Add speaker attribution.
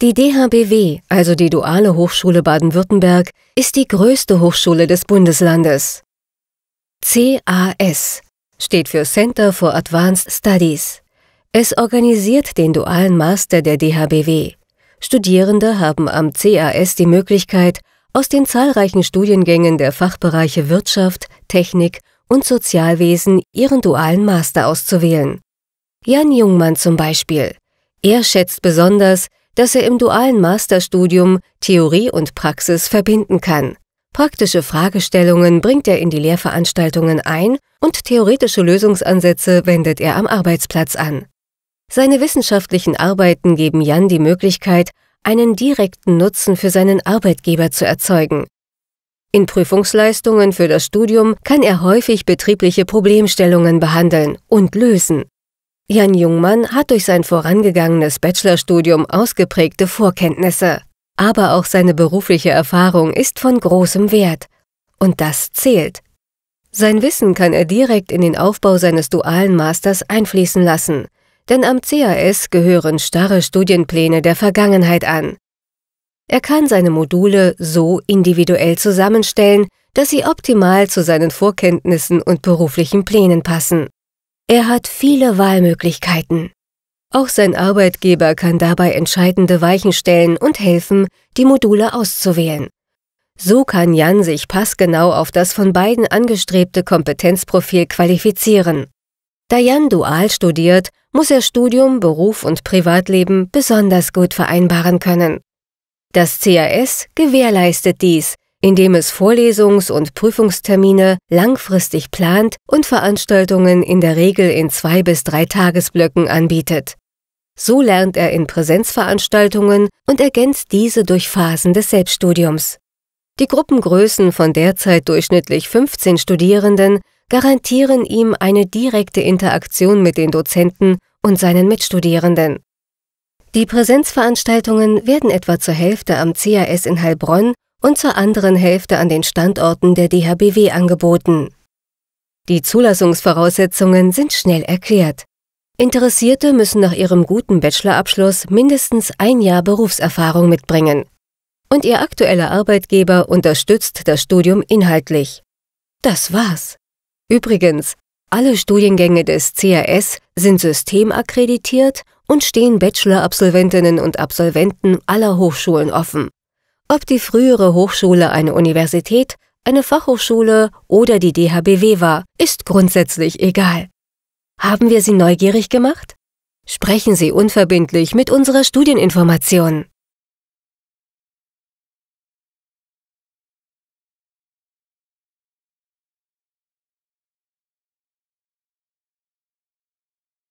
Speaker 1: Die DHBW, also die Duale Hochschule Baden-Württemberg, ist die größte Hochschule des Bundeslandes. CAS steht für Center for Advanced Studies. Es organisiert den dualen Master der DHBW. Studierende haben am CAS die Möglichkeit, aus den zahlreichen Studiengängen der Fachbereiche Wirtschaft, Technik und Sozialwesen ihren dualen Master auszuwählen. Jan Jungmann zum Beispiel. Er schätzt besonders, dass er im dualen Masterstudium Theorie und Praxis verbinden kann. Praktische Fragestellungen bringt er in die Lehrveranstaltungen ein und theoretische Lösungsansätze wendet er am Arbeitsplatz an. Seine wissenschaftlichen Arbeiten geben Jan die Möglichkeit, einen direkten Nutzen für seinen Arbeitgeber zu erzeugen. In Prüfungsleistungen für das Studium kann er häufig betriebliche Problemstellungen behandeln und lösen. Jan Jungmann hat durch sein vorangegangenes Bachelorstudium ausgeprägte Vorkenntnisse. Aber auch seine berufliche Erfahrung ist von großem Wert. Und das zählt. Sein Wissen kann er direkt in den Aufbau seines dualen Masters einfließen lassen. Denn am CAS gehören starre Studienpläne der Vergangenheit an. Er kann seine Module so individuell zusammenstellen, dass sie optimal zu seinen Vorkenntnissen und beruflichen Plänen passen. Er hat viele Wahlmöglichkeiten. Auch sein Arbeitgeber kann dabei entscheidende Weichen stellen und helfen, die Module auszuwählen. So kann Jan sich passgenau auf das von beiden angestrebte Kompetenzprofil qualifizieren. Da Jan dual studiert, muss er Studium, Beruf und Privatleben besonders gut vereinbaren können. Das CAS gewährleistet dies, indem es Vorlesungs- und Prüfungstermine langfristig plant und Veranstaltungen in der Regel in zwei bis drei Tagesblöcken anbietet. So lernt er in Präsenzveranstaltungen und ergänzt diese durch Phasen des Selbststudiums. Die Gruppengrößen von derzeit durchschnittlich 15 Studierenden garantieren ihm eine direkte Interaktion mit den Dozenten und seinen Mitstudierenden. Die Präsenzveranstaltungen werden etwa zur Hälfte am CAS in Heilbronn und zur anderen Hälfte an den Standorten der DHBW angeboten. Die Zulassungsvoraussetzungen sind schnell erklärt. Interessierte müssen nach ihrem guten Bachelorabschluss mindestens ein Jahr Berufserfahrung mitbringen. Und ihr aktueller Arbeitgeber unterstützt das Studium inhaltlich. Das war's. Übrigens, alle Studiengänge des CAS sind systemakkreditiert und stehen Bachelorabsolventinnen und Absolventen aller Hochschulen offen. Ob die frühere Hochschule eine Universität, eine Fachhochschule oder die DHBW war, ist grundsätzlich egal. Haben wir Sie neugierig gemacht? Sprechen Sie unverbindlich mit unserer Studieninformation.